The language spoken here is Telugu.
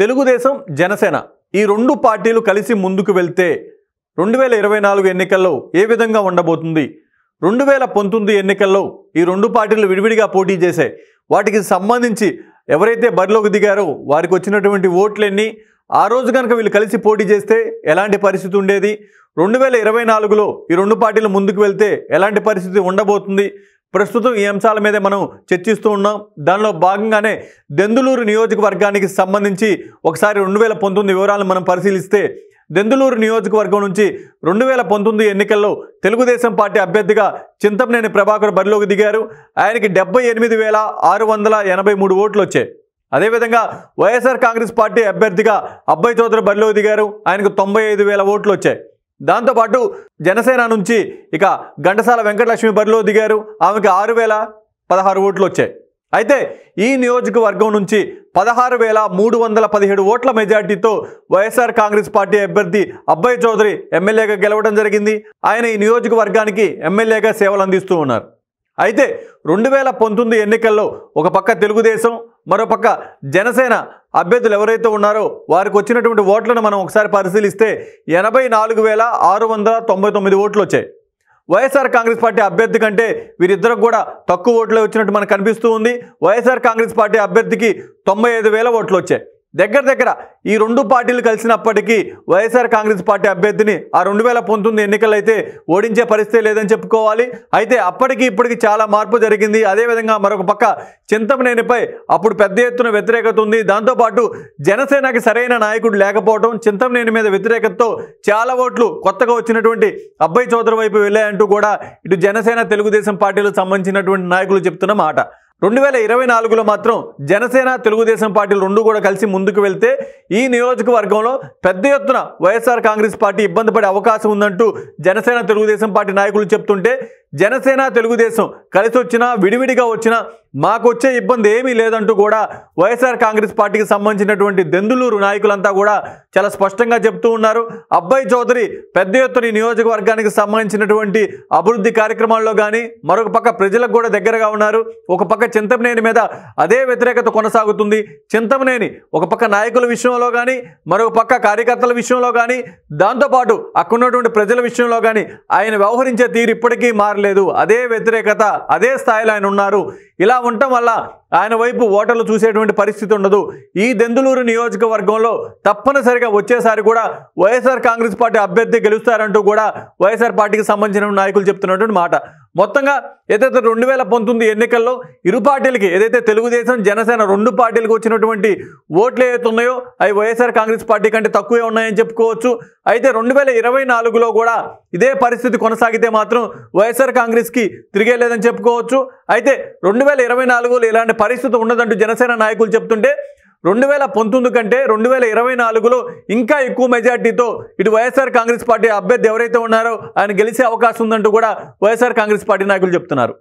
తెలుగుదేశం జనసేన ఈ రెండు పార్టీలు కలిసి ముందుకు వెళ్తే రెండు వేల ఇరవై నాలుగు ఎన్నికల్లో ఏ విధంగా ఉండబోతుంది రెండు వేల పంతొమ్మిది ఎన్నికల్లో ఈ రెండు పార్టీలు విడివిడిగా పోటీ చేసే వాటికి సంబంధించి ఎవరైతే బరిలోకి దిగారో వారికి వచ్చినటువంటి ఓట్లన్నీ ఆ రోజు కనుక వీళ్ళు కలిసి పోటీ చేస్తే ఎలాంటి పరిస్థితి ఉండేది రెండు వేల ఇరవై నాలుగులో ఈ రెండు పార్టీలు ముందుకు వెళ్తే ఎలాంటి పరిస్థితి ఉండబోతుంది ప్రస్తుతం ఈ అంశాల మీదే మనం చర్చిస్తూ ఉన్నాం దానిలో భాగంగానే దెందులూరు నియోజకవర్గానికి సంబంధించి ఒకసారి రెండు వేల పంతొమ్మిది వివరాలను మనం పరిశీలిస్తే దెందులూరు నియోజకవర్గం నుంచి రెండు వేల పంతొమ్మిది ఎన్నికల్లో తెలుగుదేశం పార్టీ అభ్యర్థిగా చింతమనేని ప్రభాకర్ బరిలోకి దిగారు ఆయనకి డెబ్బై ఎనిమిది వేల ఆరు వందల ఎనభై మూడు ఓట్లు వచ్చాయి అదేవిధంగా వైఎస్ఆర్ కాంగ్రెస్ పార్టీ అభ్యర్థిగా అబ్బాయి చౌదరి బరిలోకి దిగారు ఆయనకు తొంభై ఐదు వేల ఓట్లు వచ్చాయి దాంతోపాటు జనసేన నుంచి ఇక ఘంటసాల వెంకటలక్ష్మి బరిలో దిగారు ఆమెకి ఆరు వేల పదహారు ఓట్లు వచ్చాయి అయితే ఈ నియోజకవర్గం నుంచి పదహారు వేల మూడు వందల పదిహేడు ఓట్ల మెజార్టీతో వైఎస్ఆర్ కాంగ్రెస్ పార్టీ అభ్యర్థి అబ్బాయి చౌదరి ఎమ్మెల్యేగా గెలవడం జరిగింది ఆయన ఈ నియోజకవర్గానికి ఎమ్మెల్యేగా సేవలు అందిస్తూ ఉన్నారు అయితే రెండు వేల పంతొమ్మిది ఎన్నికల్లో ఒక పక్క తెలుగుదేశం మరోపక్క జనసేన అభ్యర్థులు ఎవరైతే ఉన్నారో వారికి వచ్చినటువంటి ఓట్లను మనం ఒకసారి పరిశీలిస్తే ఎనభై నాలుగు వేల ఆరు వందల తొంభై తొమ్మిది ఓట్లు వచ్చాయి వైఎస్ఆర్ కాంగ్రెస్ పార్టీ అభ్యర్థి కంటే వీరిద్దరికి కూడా తక్కువ ఓట్లు వచ్చినట్టు మనకు కనిపిస్తూ ఉంది వైఎస్ఆర్ కాంగ్రెస్ పార్టీ అభ్యర్థికి తొంభై ఐదు వేల ఓట్లు వచ్చాయి దగ్గర దగ్గర ఈ రెండు పార్టీలు కలిసినప్పటికీ వైఎస్ఆర్ కాంగ్రెస్ పార్టీ అభ్యర్థిని ఆ రెండు వేల పంతొమ్మిది ఎన్నికలైతే ఓడించే పరిస్థితి లేదని చెప్పుకోవాలి అయితే అప్పటికి ఇప్పటికి చాలా మార్పు జరిగింది అదేవిధంగా మరొక పక్క చింతమనేనిపై అప్పుడు పెద్ద ఎత్తున వ్యతిరేకత ఉంది దాంతోపాటు జనసేనకి సరైన నాయకుడు లేకపోవడం చింతమనేని మీద వ్యతిరేకతతో చాలా ఓట్లు కొత్తగా వచ్చినటువంటి అబ్బాయి చౌదరి వైపు వెళ్ళాయంటూ కూడా ఇటు జనసేన తెలుగుదేశం పార్టీలకు సంబంధించినటువంటి నాయకులు చెప్తున్న మాట రెండు వేల ఇరవై నాలుగులో మాత్రం జనసేన తెలుగుదేశం పార్టీలు రెండు కూడా కలిసి ముందుకు వెళ్తే ఈ నియోజకవర్గంలో పెద్ద ఎత్తున వైఎస్ఆర్ కాంగ్రెస్ పార్టీ ఇబ్బంది పడే అవకాశం ఉందంటూ జనసేన తెలుగుదేశం పార్టీ నాయకులు చెప్తుంటే జనసేన తెలుగుదేశం కలిసి వచ్చినా విడివిడిగా వచ్చినా మాకు వచ్చే ఇబ్బంది ఏమీ లేదంటూ కూడా వైఎస్ఆర్ కాంగ్రెస్ పార్టీకి సంబంధించినటువంటి దెందులూరు నాయకులంతా కూడా చాలా స్పష్టంగా చెప్తూ ఉన్నారు అబ్బాయి చౌదరి పెద్ద ఎత్తున నియోజకవర్గానికి సంబంధించినటువంటి అభివృద్ధి కార్యక్రమాల్లో కానీ మరొక పక్క ప్రజలకు కూడా దగ్గరగా ఉన్నారు ఒక పక్క చింతమనేని మీద అదే వ్యతిరేకత కొనసాగుతుంది చింతమనేని ఒక పక్క నాయకుల విషయంలో కానీ మరొక పక్క కార్యకర్తల విషయంలో కానీ దాంతోపాటు ఉన్నటువంటి ప్రజల విషయంలో కానీ ఆయన వ్యవహరించే తీరు ఇప్పటికీ మారలేదు లేదు అదే వ్యతిరేకత అదే స్థాయిలో ఆయన ఉన్నారు ఇలా ఉండటం వల్ల ఆయన వైపు ఓటర్లు చూసేటువంటి పరిస్థితి ఉండదు ఈ దెందులూరు నియోజకవర్గంలో తప్పనిసరిగా వచ్చేసారి కూడా వైఎస్ఆర్ కాంగ్రెస్ పార్టీ అభ్యర్థి గెలుస్తారంటూ కూడా వైఎస్ఆర్ పార్టీకి సంబంధించిన నాయకులు చెప్తున్నటువంటి మాట మొత్తంగా ఏదైతే రెండు వేల పంతొమ్మిది ఎన్నికల్లో ఇరు పార్టీలకి ఏదైతే తెలుగుదేశం జనసేన రెండు పార్టీలకు వచ్చినటువంటి ఓట్లు ఏదైతే ఉన్నాయో అవి వైఎస్ఆర్ కాంగ్రెస్ పార్టీ కంటే తక్కువే ఉన్నాయని చెప్పుకోవచ్చు అయితే రెండు వేల ఇరవై నాలుగులో కూడా ఇదే పరిస్థితి కొనసాగితే మాత్రం వైఎస్ఆర్ కాంగ్రెస్కి తిరిగేలేదని చెప్పుకోవచ్చు అయితే రెండు వేల ఇరవై నాలుగులో ఇలాంటి పరిస్థితి ఉండదంటూ జనసేన నాయకులు చెప్తుంటే రెండు వేల పంతొమ్మిది కంటే రెండు వేల ఇరవై నాలుగులో ఇంకా ఎక్కువ మెజార్టీతో ఇటు వైఎస్ఆర్ కాంగ్రెస్ పార్టీ అభ్యర్థి ఎవరైతే ఉన్నారో ఆయన గెలిచే అవకాశం ఉందంటూ కూడా వైఎస్ఆర్ కాంగ్రెస్ పార్టీ నాయకులు చెప్తున్నారు